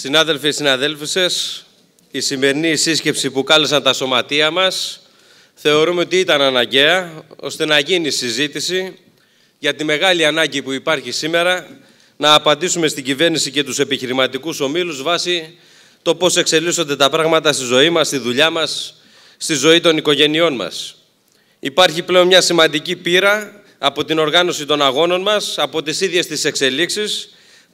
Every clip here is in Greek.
Συνάδελφοι, συναδέλφισες, η σημερινή σύσκεψη που κάλεσαν τα σωματεία μας θεωρούμε ότι ήταν αναγκαία ώστε να γίνει συζήτηση για τη μεγάλη ανάγκη που υπάρχει σήμερα να απαντήσουμε στην κυβέρνηση και τους επιχειρηματικούς ομίλους βάσει το πώς εξελίσσονται τα πράγματα στη ζωή μας, στη δουλειά μας, στη ζωή των οικογενειών μας. Υπάρχει πλέον μια σημαντική πείρα από την οργάνωση των αγώνων μας, από τις ίδιες τις εξελίξεις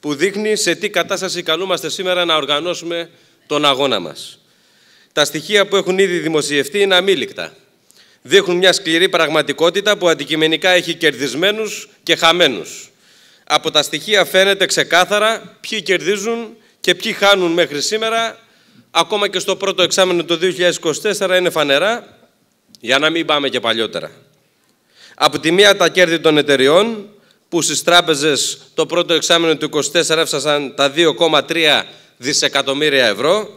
που δείχνει σε τι κατάσταση καλούμαστε σήμερα να οργανώσουμε τον αγώνα μας. Τα στοιχεία που έχουν ήδη δημοσιευτεί είναι αμήλικτα. Δείχνουν μια σκληρή πραγματικότητα που αντικειμενικά έχει κερδισμένους και χαμένους. Από τα στοιχεία φαίνεται ξεκάθαρα ποιοι κερδίζουν και ποιοι χάνουν μέχρι σήμερα. Ακόμα και στο πρώτο εξάμενο το 2024 είναι φανερά, για να μην πάμε και παλιότερα. Από τη μία τα κέρδη των εταιριών, που στις τράπεζες το πρώτο εξάμεινο του 24 έφτασαν τα 2,3 δισεκατομμύρια ευρώ,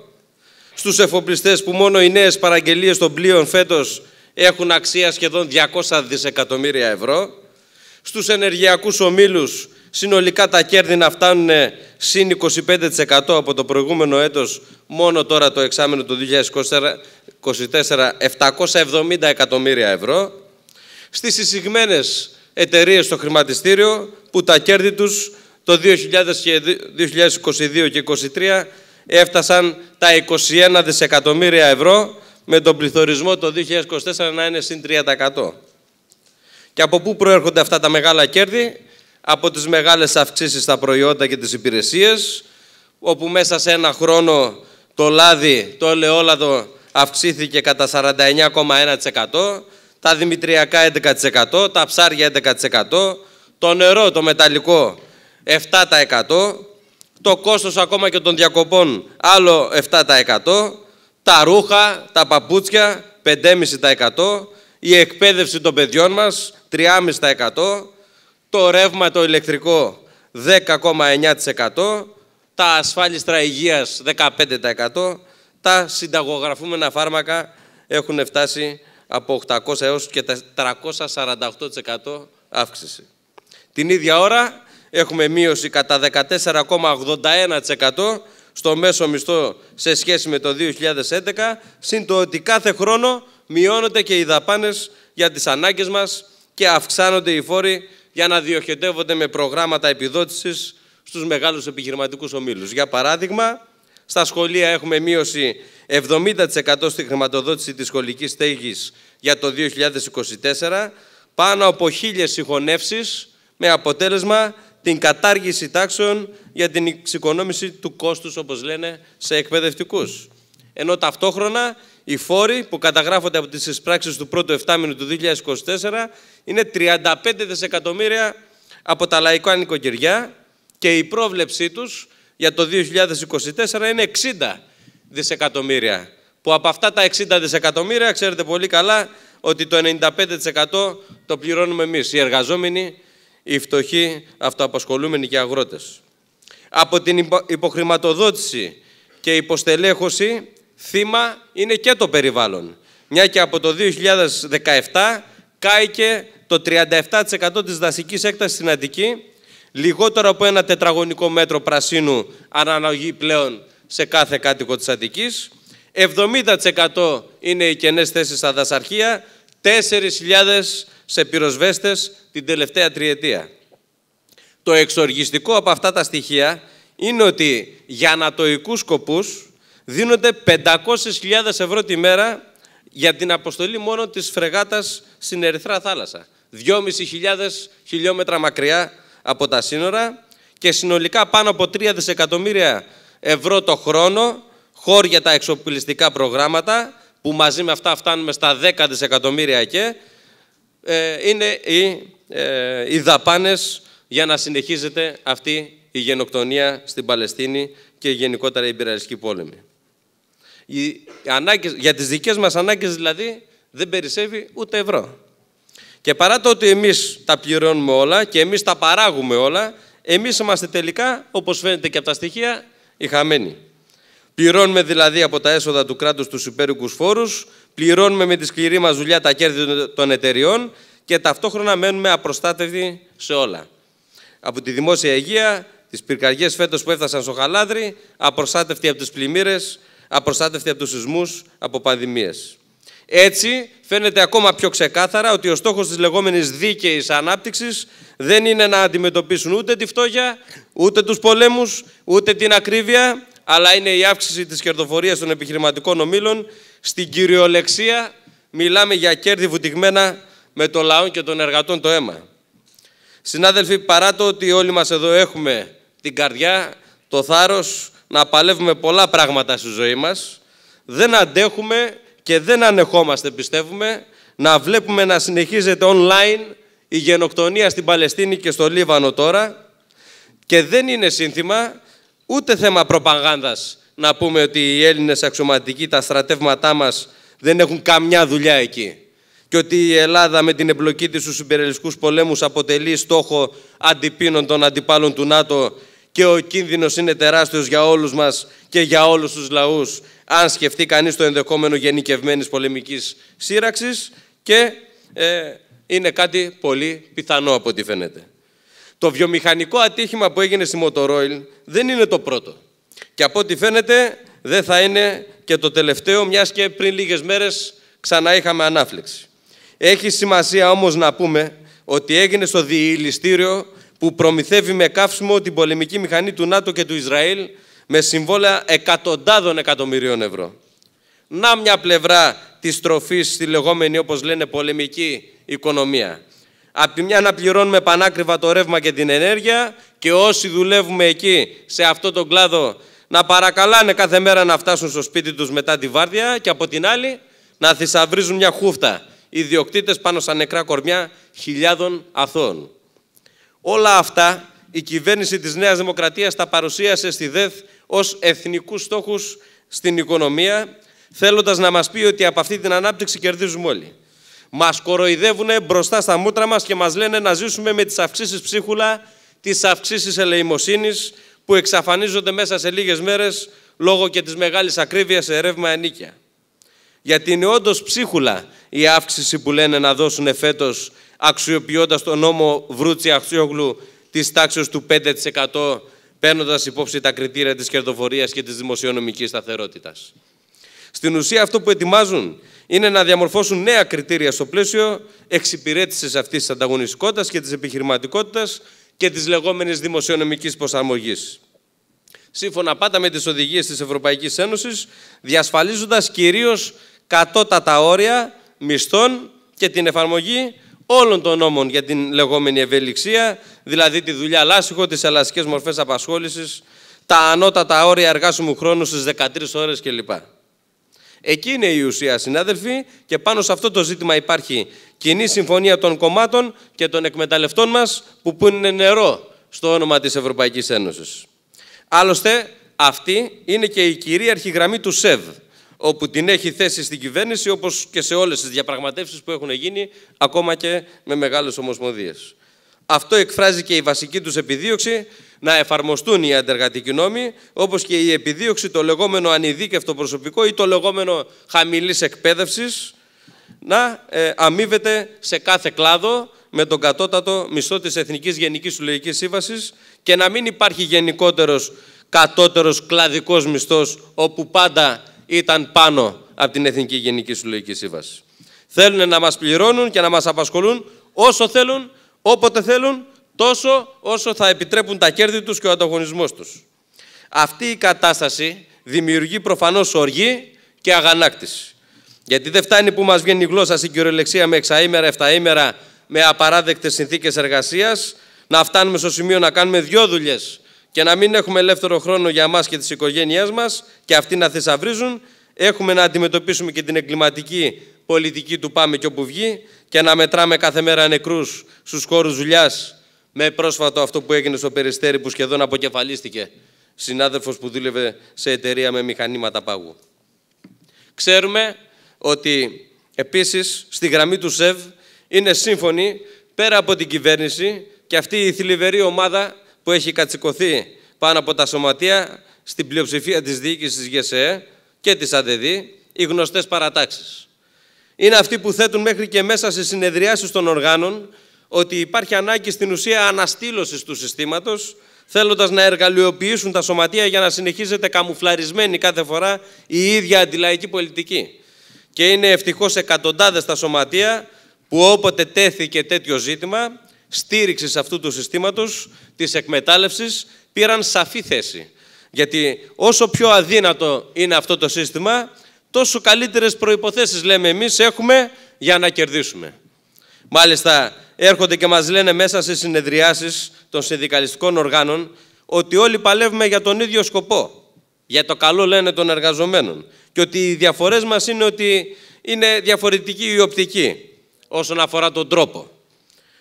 στους εφοπλιστές που μόνο οι νέες παραγγελίες των πλοίων φέτος έχουν αξία σχεδόν 200 δισεκατομμύρια ευρώ, στους ενεργειακούς ομίλους συνολικά τα κέρδη να φτάνουν συν 25% από το προηγούμενο έτος, μόνο τώρα το εξάμεινο του 2024, 770 εκατομμύρια ευρώ, στις εισηγμένες εταιρείες στο χρηματιστήριο που τα κέρδη τους το 2022 και 2023 έφτασαν τα 21 δισεκατομμύρια ευρώ με τον πληθωρισμό το 2024 να είναι συν 30%. Και από πού προέρχονται αυτά τα μεγάλα κέρδη? Από τις μεγάλες αυξήσεις στα προϊόντα και τις υπηρεσίες, όπου μέσα σε ένα χρόνο το λάδι, το ελαιόλαδο αυξήθηκε κατά 49,1%, τα δημητριακά 11%, τα ψάρια 11%, το νερό το μεταλλικό 7%, το κόστος ακόμα και των διακοπών άλλο 7%, τα ρούχα, τα παπούτσια 5,5%, η εκπαίδευση των παιδιών μας 3,5%, το ρεύμα το ηλεκτρικό 10,9%, τα ασφάλιστρα υγείας 15%, τα συνταγογραφούμενα φάρμακα έχουν φτάσει από 800 έως και 348% αύξηση. Την ίδια ώρα έχουμε μείωση κατά 14,81% στο μέσο μισθό σε σχέση με το 2011, συν ότι κάθε χρόνο μειώνονται και οι δαπάνες για τις ανάγκες μας και αυξάνονται οι φόροι για να διοχετεύονται με προγράμματα επιδότησης στους μεγάλους επιχειρηματικούς ομίλους. Για παράδειγμα, στα σχολεία έχουμε μείωση 70% στη χρηματοδότηση της σχολικής στέγης για το 2024, πάνω από χίλιες συγχωνεύσεις με αποτέλεσμα την κατάργηση τάξεων για την εξοικονόμηση του κόστους, όπως λένε, σε εκπαιδευτικούς. Ενώ ταυτόχρονα οι φόροι που καταγράφονται από τις εισπράξεις του πρώτου εφτάμινου του 2024 είναι 35 δισεκατομμύρια από τα λαϊκά νοικοκυριά και η πρόβλεψή τους για το 2024 είναι 60 δισεκατομμύρια. Που από αυτά τα 60 δισεκατομμύρια ξέρετε πολύ καλά ότι το 95% το πληρώνουμε εμείς, οι εργαζόμενοι, οι φτωχοί, αυτοαπασχολούμενοι και αγρότες. Από την υποχρηματοδότηση και υποστελέχωση θύμα είναι και το περιβάλλον. Μια και από το 2017 κάηκε το 37% της δασικής έκτασης στην Αττική, λιγότερο από ένα τετραγωνικό μέτρο πρασίνου αναλογεί πλέον σε κάθε κάτοικο της Αττικής. 70% είναι οι κενές θέσεις στα δασαρχεία, 4.000 σε πυροσβέστες την τελευταία τριετία. Το εξοργιστικό από αυτά τα στοιχεία είναι ότι για ανατοικούς σκοπούς δίνονται 500.000 ευρώ τη μέρα για την αποστολή μόνο της φρεγάτας στην Ερυθρά Θάλασσα. 2.500 χιλιόμετρα μακριά από τα σύνορα και συνολικά πάνω από 3 δισεκατομμύρια ευρώ το χρόνο, χώρια τα εξοπλιστικά προγράμματα, που μαζί με αυτά φτάνουμε στα 10 δισεκατομμύρια και, ε, είναι οι, ε, δαπάνες για να συνεχίζεται αυτή η γενοκτονία στην Παλαιστίνη και γενικότερα η πυραλιστική πόλεμη. για τις δικές μας ανάγκες δηλαδή δεν περισσεύει ούτε ευρώ. Και παρά το ότι εμείς τα πληρώνουμε όλα και εμείς τα παράγουμε όλα, εμείς είμαστε τελικά, όπως φαίνεται και από τα στοιχεία, η χαμένη. Πληρώνουμε δηλαδή από τα έσοδα του κράτους τους υπέρικου φόρους, πληρώνουμε με τη σκληρή μας δουλειά τα κέρδη των εταιριών και ταυτόχρονα μένουμε απροστάτευτοι σε όλα. Από τη δημόσια υγεία, τις πυρκαγιές φέτος που έφτασαν στο χαλάδρι, απροστάτευτοι από τις πλημμύρες, απροστάτευτοι από τους σεισμούς, από πανδημίες. Έτσι, φαίνεται ακόμα πιο ξεκάθαρα ότι ο στόχος της λεγόμενης δίκαιης ανάπτυξης δεν είναι να αντιμετωπίσουν ούτε τη φτώχεια, ούτε τους πολέμους, ούτε την ακρίβεια, αλλά είναι η αύξηση της κερδοφορίας των επιχειρηματικών ομήλων. Στην κυριολεξία μιλάμε για κέρδη βουτυγμένα με το λαό και των εργατών το αίμα. Συνάδελφοι, παρά το ότι όλοι μας εδώ έχουμε την καρδιά, το θάρρος, να παλεύουμε πολλά πράγματα στη ζωή μας, δεν αντέχουμε και δεν ανεχόμαστε, πιστεύουμε, να βλέπουμε να συνεχίζεται online η γενοκτονία στην Παλαιστίνη και στο Λίβανο τώρα, και δεν είναι σύνθημα ούτε θέμα προπαγάνδας να πούμε ότι οι Έλληνες αξιωματικοί, τα στρατεύματά μας δεν έχουν καμιά δουλειά εκεί. Και ότι η Ελλάδα με την εμπλοκή της στους υπερελισκούς πολέμους αποτελεί στόχο αντιπίνων των αντιπάλων του ΝΑΤΟ και ο κίνδυνος είναι τεράστιος για όλους μας και για όλους τους λαούς αν σκεφτεί κανείς το ενδεχόμενο γενικευμένης πολεμικής σύραξης και ε, είναι κάτι πολύ πιθανό από ό,τι φαίνεται. Το βιομηχανικό ατύχημα που έγινε στη Μοτορόιλ δεν είναι το πρώτο. Και από ό,τι φαίνεται δεν θα είναι και το τελευταίο, μιας και πριν λίγες μέρες ξανά είχαμε ανάφλεξη. Έχει σημασία όμως να πούμε ότι έγινε στο διηληστήριο που προμηθεύει με καύσιμο την πολεμική μηχανή του ΝΑΤΟ και του Ισραήλ με συμβόλαια εκατοντάδων εκατομμυρίων ευρώ. Να μια πλευρά της τροφής στη λεγόμενη, όπως λένε, πολεμική οικονομία. Απ' τη μια να πληρώνουμε πανάκριβα το ρεύμα και την ενέργεια και όσοι δουλεύουμε εκεί σε αυτό τον κλάδο να παρακαλάνε κάθε μέρα να φτάσουν στο σπίτι τους μετά τη βάρδια και από την άλλη να θησαυρίζουν μια χούφτα ιδιοκτήτες πάνω στα νεκρά κορμιά χιλιάδων αθώων. Όλα αυτά η κυβέρνηση της Νέας Δημοκρατίας τα παρουσίασε στη ΔΕΘ ως εθνικούς στόχους στην οικονομία, θέλοντας να μας πει ότι από αυτή την ανάπτυξη κερδίζουμε όλοι. Μας κοροϊδεύουν μπροστά στα μούτρα μας και μας λένε να ζήσουμε με τις αυξήσεις ψίχουλα, τις αυξήσεις ελεημοσύνης που εξαφανίζονται μέσα σε λίγες μέρες λόγω και της μεγάλης ακρίβειας σε ρεύμα ενίκια. Γιατί είναι όντως ψίχουλα η αύξηση που λένε να δώσουν φέτος αξιοποιώντας τον νόμο Βρούτσι Αξιόγλου της τάξης του 5% παίρνοντας υπόψη τα κριτήρια της κερδοφορίας και της δημοσιονομικής σταθερότητας. Στην ουσία, αυτό που ετοιμάζουν είναι να διαμορφώσουν νέα κριτήρια στο πλαίσιο εξυπηρέτησης αυτής της ανταγωνιστικότητας και της επιχειρηματικότητας και της λεγόμενης δημοσιονομικής προσαρμογής. Σύμφωνα πάντα με τις οδηγίες της Ευρωπαϊκής Ένωσης, διασφαλίζοντας κυρίως κατώτατα όρια μισθών και την εφαρμογή όλων των νόμων για την λεγόμενη ευελιξία, δηλαδή τη δουλειά λάσυχο, τι ελαστικέ μορφές απασχόλησης, τα ανώτατα όρια εργάσιμου χρόνου στις 13 ώρες κλπ. Εκεί είναι η ουσία, συνάδελφοι, και πάνω σε αυτό το ζήτημα υπάρχει κοινή συμφωνία των κομμάτων και των εκμεταλλευτών μας που πούνε νερό στο όνομα της Ευρωπαϊκής Ένωσης. Άλλωστε, αυτή είναι και η κυρίαρχη γραμμή του ΣΕΒ, όπου την έχει θέσει στην κυβέρνηση, όπως και σε όλες τις διαπραγματεύσεις που έχουν γίνει, ακόμα και με μεγάλες ομοσμοδίες. Αυτό εκφράζει και η βασική τους επιδίωξη να εφαρμοστούν οι αντεργατικοί νόμοι, όπως και η επιδίωξη το λεγόμενο ανειδίκευτο προσωπικό ή το λεγόμενο χαμηλής εκπαίδευσης, να ε, αμείβεται σε κάθε κλάδο με τον κατώτατο μισθό της Εθνικής Γενικής Συλλογικής Σύμβασης και να μην υπάρχει γενικότερος κατώτερος κλαδικός μισθός όπου πάντα ήταν πάνω από την Εθνική Γενική Συλλογική Σύμβαση. Θέλουν να μας πληρώνουν και να μας απασχολούν όσο θέλουν, όποτε θέλουν, τόσο όσο θα επιτρέπουν τα κέρδη τους και ο ανταγωνισμός τους. Αυτή η κατάσταση δημιουργεί προφανώς οργή και αγανάκτηση. Γιατί δεν φτάνει που μας βγαίνει η γλώσσα στην κυριολεξία με εξαήμερα, εφταήμερα, με απαράδεκτες συνθήκες εργασίας, να φτάνουμε στο σημείο να κάνουμε δυο δουλειές και να μην έχουμε ελεύθερο χρόνο για μας και τις οικογένειές μας και αυτοί να θησαυρίζουν, έχουμε να αντιμετωπίσουμε και την εγκληματική πολιτική του πάμε και όπου βγει και να μετράμε κάθε μέρα νεκρούς στους χώρους δουλειάς με πρόσφατο αυτό που έγινε στο Περιστέρι που σχεδόν αποκεφαλίστηκε συνάδελφος που δούλευε σε εταιρεία με μηχανήματα πάγου. Ξέρουμε ότι επίσης στη γραμμή του ΣΕΒ είναι σύμφωνοι πέρα από την κυβέρνηση και αυτή η θλιβερή ομάδα που έχει κατσικωθεί πάνω από τα σωματεία στην πλειοψηφία της διοίκησης της ΓΕΣΕΕ και της ΑΔΕΔΗ, οι γνωστές παρατάξεις. Είναι αυτοί που θέτουν μέχρι και μέσα σε συνεδριάσεις των οργάνων ότι υπάρχει ανάγκη στην ουσία αναστήλωσης του συστήματος, θέλοντας να εργαλειοποιήσουν τα σωματεία για να συνεχίζεται καμουφλαρισμένη κάθε φορά η ίδια αντιλαϊκή πολιτική. Και είναι ευτυχώς εκατοντάδες τα σωματεία που όποτε τέθηκε τέτοιο ζήτημα στήριξης αυτού του συστήματος, της εκμετάλλευσης, πήραν σαφή θέση. Γιατί όσο πιο αδύνατο είναι αυτό το σύστημα, τόσο καλύτερες προϋποθέσεις, λέμε εμείς, έχουμε για να κερδίσουμε. Μάλιστα έρχονται και μας λένε μέσα σε συνεδριάσεις των συνδικαλιστικών οργάνων ότι όλοι παλεύουμε για τον ίδιο σκοπό, για το καλό λένε των εργαζομένων και ότι οι διαφορές μας είναι ότι είναι διαφορετική η οπτική όσον αφορά τον τρόπο.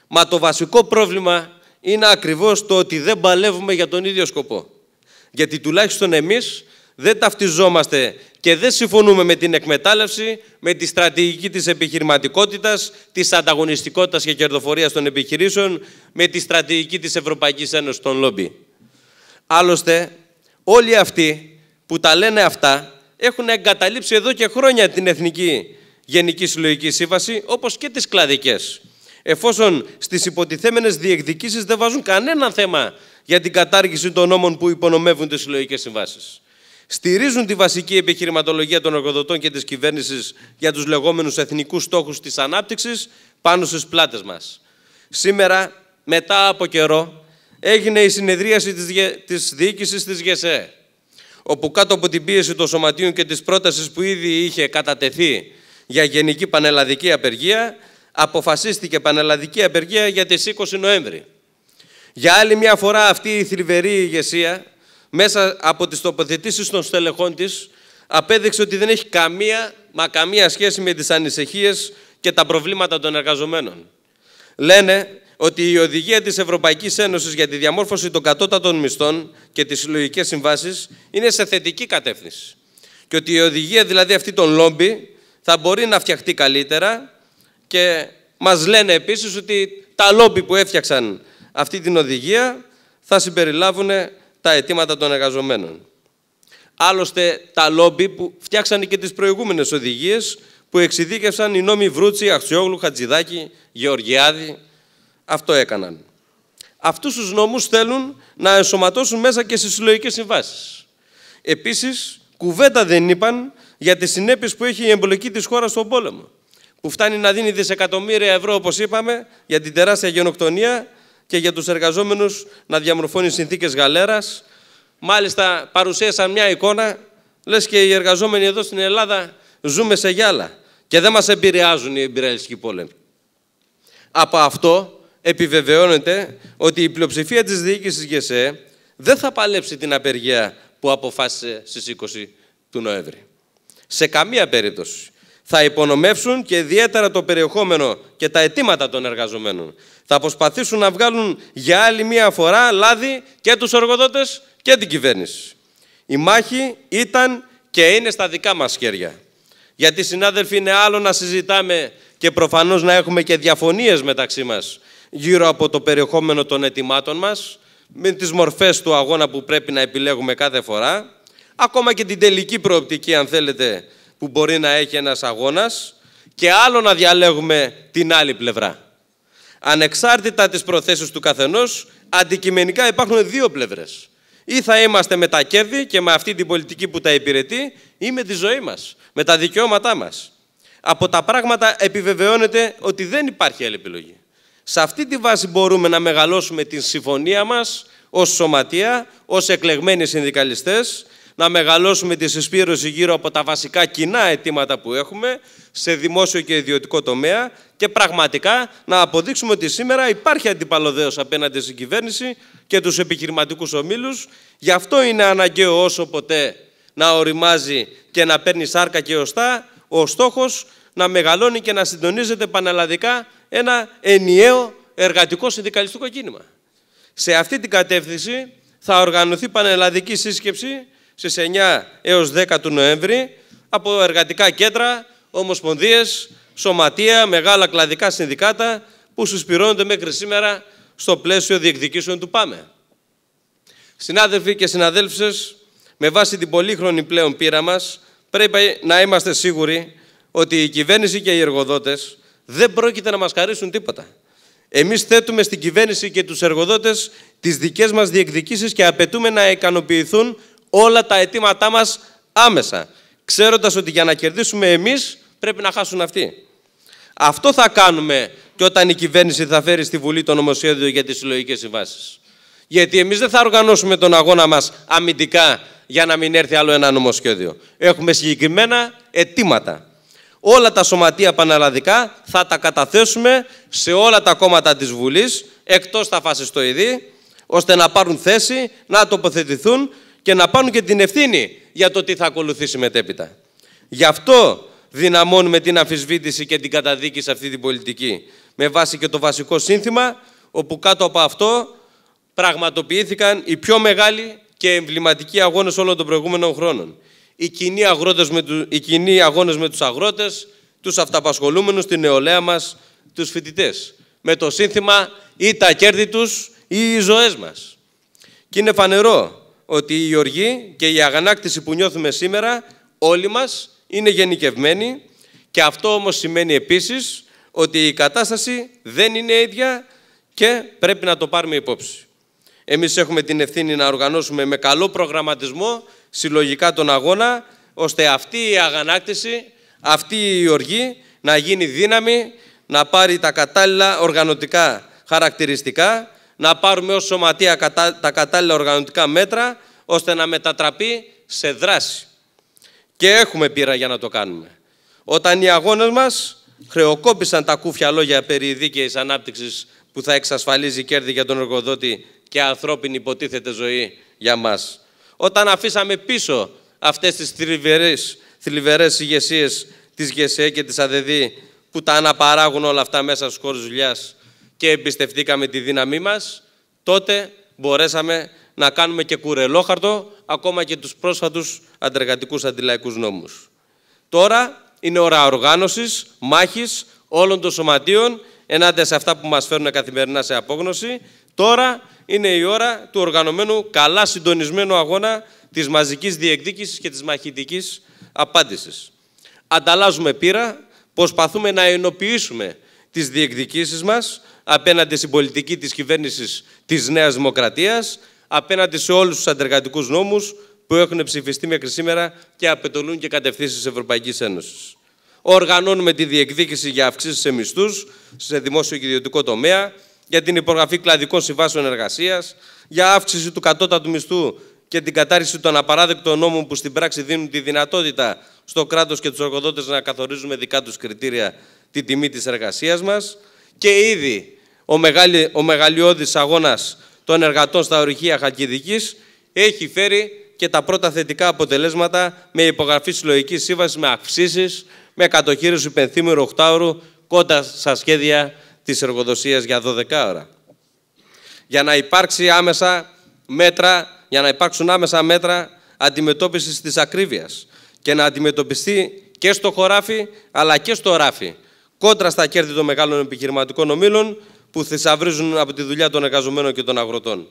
Μα το βασικό πρόβλημα είναι ακριβώς το ότι δεν παλεύουμε για τον ίδιο σκοπό. Γιατί τουλάχιστον εμείς δεν ταυτιζόμαστε και δεν συμφωνούμε με την εκμετάλλευση, με τη στρατηγική της επιχειρηματικότητας, της ανταγωνιστικότητας και κερδοφορίας των επιχειρήσεων, με τη στρατηγική της Ευρωπαϊκής Ένωσης των λόμπι. Άλλωστε, όλοι αυτοί που τα λένε αυτά έχουν εγκαταλείψει εδώ και χρόνια την Εθνική Γενική Συλλογική Σύμβαση, όπως και τις κλαδικές. Εφόσον στις υποτιθέμενες διεκδικήσεις δεν βάζουν κανένα θέμα για την κατάργηση των νόμων που υπονομεύουν τις συλλογικές συμβάσεις στηρίζουν τη βασική επιχειρηματολογία των εργοδοτών και της κυβέρνησης για τους λεγόμενους εθνικούς στόχους της ανάπτυξης πάνω στις πλάτες μας. Σήμερα, μετά από καιρό, έγινε η συνεδρίαση της, της διοίκησης της ΓΕΣΕ, όπου κάτω από την πίεση των σωματείων και της πρότασης που ήδη είχε κατατεθεί για γενική πανελλαδική απεργία, αποφασίστηκε πανελλαδική απεργία για τις 20 Νοέμβρη. Για άλλη μια φορά αυτή η θλιβερή ηγεσία μέσα από τις τοποθετήσεις των στελεχών της, απέδειξε ότι δεν έχει καμία, μα καμία σχέση με τις ανησυχίες και τα προβλήματα των εργαζομένων. Λένε ότι η οδηγία της Ευρωπαϊκής Ένωσης για τη διαμόρφωση των κατώτατων μισθών και τις συλλογικές συμβάσεις είναι σε θετική κατεύθυνση. Και ότι η οδηγία δηλαδή αυτή των λόμπι θα μπορεί να φτιαχτεί καλύτερα και μας λένε επίσης ότι τα λόμπι που έφτιαξαν αυτή την οδηγία θα συμπεριλάβουν τα αιτήματα των εργαζομένων. Άλλωστε, τα λόμπι που φτιάξανε και τις προηγούμενες οδηγίες που εξειδίκευσαν οι νόμοι Βρούτσι, Αξιόγλου, Χατζηδάκη, Γεωργιάδη. Αυτό έκαναν. Αυτούς τους νόμους θέλουν να ενσωματώσουν μέσα και στις συλλογικές συμβάσεις. Επίσης, κουβέντα δεν είπαν για τις συνέπειες που έχει η εμπλοκή της χώρας στον πόλεμο, που φτάνει να δίνει δισεκατομμύρια ευρώ, όπως είπαμε, για την τεράστια γενοκτονία και για τους εργαζόμενους να διαμορφώνει συνθήκες γαλέρας. Μάλιστα παρουσίασαν μια εικόνα, λες και οι εργαζόμενοι εδώ στην Ελλάδα ζούμε σε γυάλα και δεν μας επηρεάζουν οι εμπειραλιστικοί πόλεμοι. Από αυτό επιβεβαιώνεται ότι η πλειοψηφία της διοίκησης ΓΕΣΕ δεν θα παλέψει την απεργία που αποφάσισε στις 20 του Νοέμβρη. Σε καμία περίπτωση θα υπονομεύσουν και ιδιαίτερα το περιεχόμενο και τα αιτήματα των εργαζομένων. Θα προσπαθήσουν να βγάλουν για άλλη μία φορά λάδι και τους εργοδότες και την κυβέρνηση. Η μάχη ήταν και είναι στα δικά μας χέρια. Γιατί συνάδελφοι είναι άλλο να συζητάμε και προφανώς να έχουμε και διαφωνίες μεταξύ μας γύρω από το περιεχόμενο των ετοιμάτων μας, με τις μορφές του αγώνα που πρέπει να επιλέγουμε κάθε φορά, ακόμα και την τελική προοπτική αν θέλετε που μπορεί να έχει ένας αγώνας και άλλο να διαλέγουμε την άλλη πλευρά. Ανεξάρτητα τις προθέσεις του καθενός, αντικειμενικά υπάρχουν δύο πλευρές. Ή θα είμαστε με τα κέρδη και με αυτή την πολιτική που τα υπηρετεί, ή με τη ζωή μας, με τα δικαιώματά μας. Από τα πράγματα επιβεβαιώνεται ότι δεν υπάρχει άλλη επιλογή. Σε αυτή τη βάση μπορούμε να μεγαλώσουμε την συμφωνία μας ως σωματεία, ως εκλεγμένοι συνδικαλιστές, να μεγαλώσουμε τη συσπήρωση γύρω από τα βασικά κοινά αιτήματα που έχουμε σε δημόσιο και ιδιωτικό τομέα και πραγματικά να αποδείξουμε ότι σήμερα υπάρχει αντιπαλωδέως απέναντι στην κυβέρνηση και τους επιχειρηματικούς ομίλους. Γι' αυτό είναι αναγκαίο όσο ποτέ να οριμάζει και να παίρνει σάρκα και οστά ο στόχος να μεγαλώνει και να συντονίζεται πανελλαδικά ένα ενιαίο εργατικό συνδικαλιστικό κίνημα. Σε αυτή την κατεύθυνση θα οργανωθεί πανελλαδική σύσκεψη στις 9 έως 10 του Νοέμβρη από εργατικά κέντρα, ομοσπονδίες, σωματεία, μεγάλα κλαδικά συνδικάτα που συσπηρώνονται μέχρι σήμερα στο πλαίσιο διεκδικήσεων του ΠΑΜΕ. Συνάδελφοι και συναδέλφες, με βάση την πολύχρονη πλέον πείρα μας, πρέπει να είμαστε σίγουροι ότι η κυβέρνηση και οι εργοδότες δεν πρόκειται να μας χαρίσουν τίποτα. Εμείς θέτουμε στην κυβέρνηση και τους εργοδότες τις δικές μας διεκδικήσεις και απαιτούμε να ικανοποιηθούν όλα τα αιτήματά μας άμεσα, ξέροντας ότι για να κερδίσουμε εμείς πρέπει να χάσουν αυτοί. Αυτό θα κάνουμε και όταν η κυβέρνηση θα φέρει στη Βουλή το νομοσχέδιο για τις συλλογικές συμβάσεις. Γιατί εμείς δεν θα οργανώσουμε τον αγώνα μας αμυντικά για να μην έρθει άλλο ένα νομοσχέδιο. Έχουμε συγκεκριμένα αιτήματα. Όλα τα σωματεία πανελλαδικά θα τα καταθέσουμε σε όλα τα κόμματα της Βουλής, εκτός τα φασιστοειδή, ώστε να πάρουν θέση, να τοποθετηθούν και να πάρουν και την ευθύνη για το τι θα ακολουθήσει μετέπειτα. Γι' αυτό δυναμώνουμε την αμφισβήτηση και την καταδίκη σε αυτή την πολιτική. Με βάση και το βασικό σύνθημα, όπου κάτω από αυτό πραγματοποιήθηκαν οι πιο μεγάλοι και εμβληματικοί αγώνες όλων των προηγούμενων χρόνων. Οι κοινοί, αγρότες με τους, αγώνες με τους αγρότες, τους αυταπασχολούμενους, την νεολαία μας, τους φοιτητές. Με το σύνθημα ή τα κέρδη τους ή οι ζωές μας. Και είναι φανερό ότι η οργή και η αγανάκτηση που νιώθουμε σήμερα όλοι μας είναι γενικευμένη και αυτό όμως σημαίνει επίσης ότι η κατάσταση δεν είναι ίδια και πρέπει να το πάρουμε υπόψη. Εμείς έχουμε την ευθύνη να οργανώσουμε με καλό προγραμματισμό συλλογικά τον αγώνα, ώστε αυτή η αγανάκτηση, αυτή η οργή να γίνει δύναμη, να πάρει τα κατάλληλα οργανωτικά χαρακτηριστικά να πάρουμε ως σωματεία τα κατάλληλα οργανωτικά μέτρα ώστε να μετατραπεί σε δράση. Και έχουμε πείρα για να το κάνουμε. Όταν οι αγώνες μας χρεοκόπησαν τα κούφια λόγια περί δίκαιης ανάπτυξης που θα εξασφαλίζει κέρδη για τον εργοδότη και ανθρώπινη υποτίθεται ζωή για μας. Όταν αφήσαμε πίσω αυτές τις θλιβερές, θλιβερές ηγεσίες της ΓΕΣΕ και της ΑΔΕΔΗ που τα αναπαράγουν όλα αυτά μέσα στους χώρους δουλειάς και εμπιστευτήκαμε τη δύναμή μας, τότε μπορέσαμε να κάνουμε και κουρελόχαρτο ακόμα και τους πρόσφατους αντεργατικούς αντιλαϊκούς νόμους. Τώρα είναι ώρα οργάνωσης, μάχης όλων των σωματείων ενάντια σε αυτά που μας φέρνουν καθημερινά σε απόγνωση. Τώρα είναι η ώρα του οργανωμένου καλά συντονισμένου αγώνα της μαζικής διεκδίκησης και της μαχητικής απάντησης. Ανταλλάζουμε πείρα, προσπαθούμε να ενοποιήσουμε τις διεκδικήσεις μας, απέναντι στην πολιτική της κυβέρνησης της Νέας Δημοκρατίας, απέναντι σε όλους τους αντεργατικούς νόμους που έχουν ψηφιστεί μέχρι σήμερα και απαιτολούν και κατευθύνσεις της Ευρωπαϊκής Ένωσης. Οργανώνουμε τη διεκδίκηση για αυξήσεις σε μισθούς, σε δημόσιο και ιδιωτικό τομέα, για την υπογραφή κλαδικών συμβάσεων εργασίας, για αύξηση του κατώτατου μισθού και την κατάρριξη των απαράδεκτων νόμων που στην πράξη δίνουν τη δυνατότητα στο κράτος και τους εργοδότες να καθορίζουν δικά τους κριτήρια τη τιμή της εργασίας μας. Και ήδη ο, μεγάλη, ο μεγαλειώδης αγώνας των εργατών στα ορυχεία Χαλκιδικής έχει φέρει και τα πρώτα θετικά αποτελέσματα με υπογραφή συλλογική σύμβαση, με αυξήσεις, με κατοχήρωση πενθήμερου κοντά στα σχέδια της εργοδοσίας για 12 ώρα. Για να, υπάρξει άμεσα μέτρα, για να υπάρξουν άμεσα μέτρα αντιμετώπισης της ακρίβειας και να αντιμετωπιστεί και στο χωράφι αλλά και στο ράφι κόντρα στα κέρδη των μεγάλων επιχειρηματικών ομίλων που θησαυρίζουν από τη δουλειά των εργαζομένων και των αγροτών.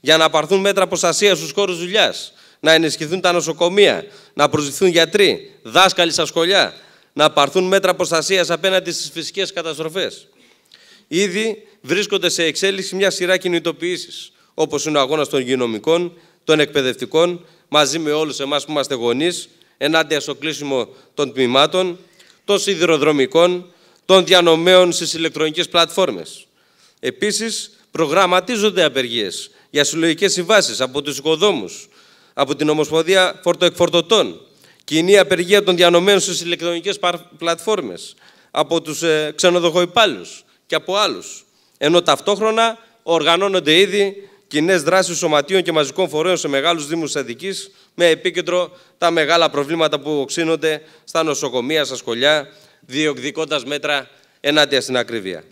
Για να πάρθουν μέτρα προστασίας στους χώρους δουλειάς, να ενισχυθούν τα νοσοκομεία, να προσληφθούν γιατροί, δάσκαλοι στα σχολιά, να πάρθουν μέτρα προστασίας απέναντι στις φυσικές καταστροφές. Ήδη βρίσκονται σε εξέλιξη μια σειρά κινητοποιήσεις, όπως είναι ο αγώνας των υγειονομικών, των εκπαιδευτικών, μαζί με όλους εμάς που είμαστε γονείς, ενάντια στο κλείσιμο των τμήματων, των σιδηροδρομικών, των διανομέων στις ηλεκτρονικές πλατφόρμες. Επίσης, προγραμματίζονται απεργίες για συλλογικές συμβάσεις από τους οικοδόμους, από την Ομοσπονδία Φορτοεκφορτωτών, κοινή απεργία των διανομένων στις ηλεκτρονικές πλατφόρμες, από τους ε, ξενοδοχοϊπάλους και από άλλους, Ενώ ταυτόχρονα οργανώνονται ήδη κοινέ δράσεις σωματείων και μαζικών φορέων σε μεγάλους Δήμους Αδική, με επίκεντρο τα μεγάλα προβλήματα που οξύνονται στα νοσοκομεία, στα σχολιά, διεκδικώντας μέτρα ενάντια στην ακρίβεια.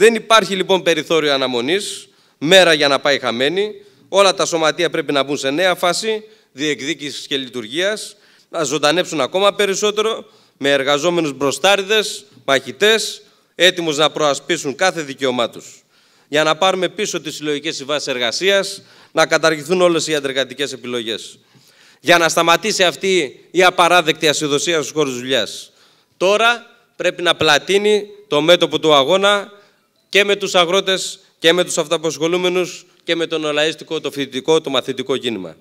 Δεν υπάρχει λοιπόν περιθώριο αναμονής, μέρα για να πάει χαμένη. Όλα τα σωματεία πρέπει να μπουν σε νέα φάση διεκδίκησης και λειτουργίας, να ζωντανέψουν ακόμα περισσότερο με εργαζόμενους μπροστάριδες, μαχητές, έτοιμους να προασπίσουν κάθε δικαίωμά τους. Για να πάρουμε πίσω τις συλλογικές συμβάσεις εργασίας, να καταργηθούν όλες οι αντεργατικές επιλογές. Για να σταματήσει αυτή η απαράδεκτη ασυδοσία στους χώρους δουλειάς. Τώρα πρέπει να πλατείνει το μέτωπο του αγώνα και με τους αγρότες και με τους αυταποσχολούμενους και με τον ολαίστικο, το φοιτητικό, το μαθητικό κίνημα.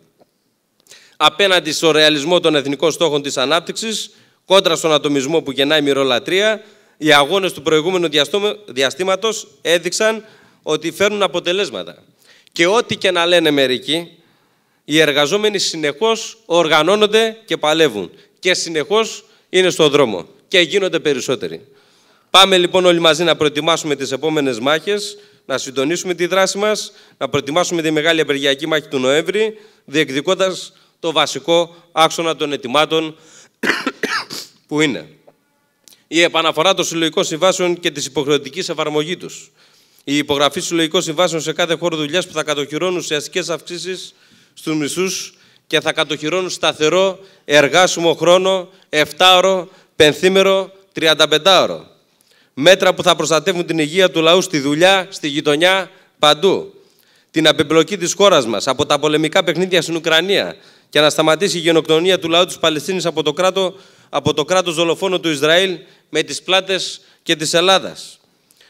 Απέναντι στο ρεαλισμό των εθνικών στόχων της ανάπτυξης, κόντρα στον ατομισμό που γεννάει μυρολατρεία, οι αγώνες του προηγούμενου διαστήματος έδειξαν ότι φέρνουν αποτελέσματα. Και ό,τι και να λένε μερικοί, οι εργαζόμενοι συνεχώς οργανώνονται και παλεύουν και συνεχώς είναι στον δρόμο και γίνονται περισσότεροι. Πάμε λοιπόν όλοι μαζί να προετοιμάσουμε τις επόμενες μάχες, να συντονίσουμε τη δράση μας, να προετοιμάσουμε τη μεγάλη απεργιακή μάχη του Νοέμβρη, διεκδικώντας το βασικό άξονα των ετοιμάτων που είναι. Η επαναφορά των συλλογικών συμβάσεων και της υποχρεωτικής εφαρμογής τους. Η υπογραφή συλλογικών συμβάσεων σε κάθε χώρο δουλειάς που θα κατοχυρώνουν ουσιαστικέ αυξήσεις στους μισθούς και θα κατοχυρώνουν σταθερό εργάσιμο χρόνο 7ωρο, πενθήμερο, 35ωρο μέτρα που θα προστατεύουν την υγεία του λαού στη δουλειά, στη γειτονιά, παντού. Την απεμπλοκή της χώρας μας από τα πολεμικά παιχνίδια στην Ουκρανία και να σταματήσει η γενοκτονία του λαού της Παλαιστίνης από το κράτο από το κράτος δολοφόνο του Ισραήλ με τις πλάτες και της Ελλάδας.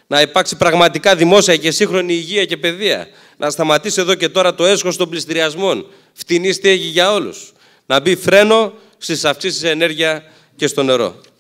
Να υπάρξει πραγματικά δημόσια και σύγχρονη υγεία και παιδεία. Να σταματήσει εδώ και τώρα το έσχος των πληστηριασμών. Φτηνή στέγη για όλους. Να μπει φρένο στις αυξήσεις ενέργεια και στο νερό.